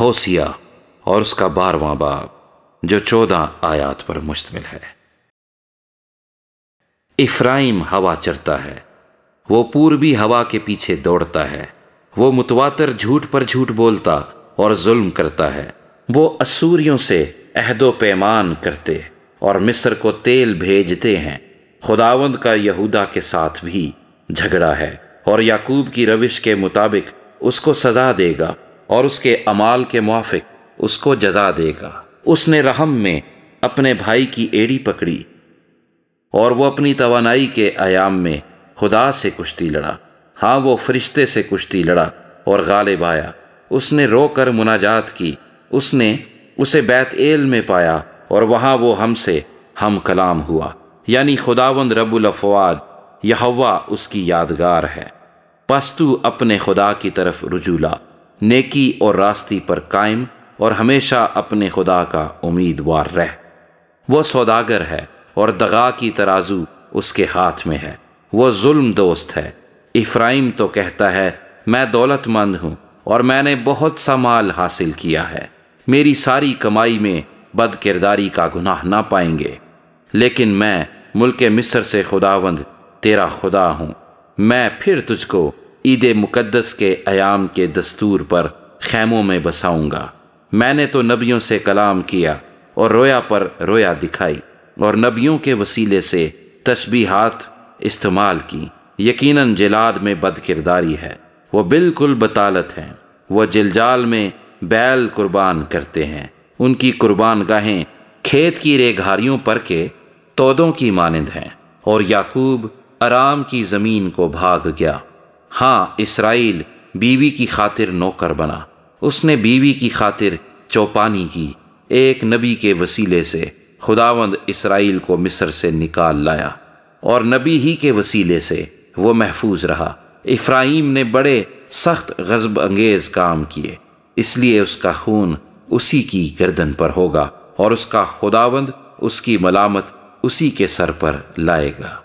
होसिया और उसका बारवां बाब जो चौदह आयात पर मुश्तमिल है इफ्राइम हवा चढ़ता है वो पूर्वी हवा के पीछे दौड़ता है वो मुतवातर झूठ पर झूठ बोलता और जुल्म करता है वो असूरियों से अहदो पैमान करते और मिस्र को तेल भेजते हैं खुदावंद का यहूदा के साथ भी झगड़ा है और याकूब की रविश के मुताबिक उसको सजा देगा और उसके अमाल के मुआफिक उसको जजा देगा उसने रहम में अपने भाई की एड़ी पकड़ी और वो अपनी तवानाई के आयाम में खुदा से कुश्ती लड़ा हाँ वो फरिश्ते से कुश्ती लड़ा और गालिब आया उसने रो कर मुनाजात की उसने उसे बैत एल में पाया और वहाँ वो हमसे हम कलाम हुआ यानी खुदावंद रबुल अफवाज यह उसकी यादगार है पस्तु अपने खुदा की तरफ रुजूला नेकी और रास्ती पर कायम और हमेशा अपने खुदा का उम्मीदवार रह वो सौदागर है और दगा की तराजू उसके हाथ में है वो जुल्म दोस्त है इफ्राइम तो कहता है मैं दौलतमंद हूँ और मैंने बहुत सा माल हासिल किया है मेरी सारी कमाई में बद किरदारी का गुनाह ना पाएंगे लेकिन मैं मुल्क मिस्र से खुदावंद तेरा खुदा हूँ मैं फिर तुझको ईद मुक़दस के आयाम के दस्तूर पर खैमों में बसाऊंगा मैंने तो नबियों से कलाम किया और रोया पर रोया दिखाई और नबियों के वसीले से तस्बीहात इस्तेमाल की यकीनन जलाद में बद किरदारी है वो बिल्कुल बतालत हैं वह जलजाल में बैल कुर्बान करते हैं उनकी कुर्बान गाहें खेत की रेघारियों पर के तोदों की मानंद हैं और याकूब आराम की ज़मीन को भाग गया हाँ इसराइल बीवी की खातिर नौकर बना उसने बीवी की खातिर चौपानी की एक नबी के वसीले से खुदावंद इसराइल को मिस्र से निकाल लाया और नबी ही के वसीले से वो महफूज रहा इफ़्राइम ने बड़े सख्त गजब अंगेज़ काम किए इसलिए उसका खून उसी की गर्दन पर होगा और उसका खुदावंद उसकी मलामत उसी के सर पर लाएगा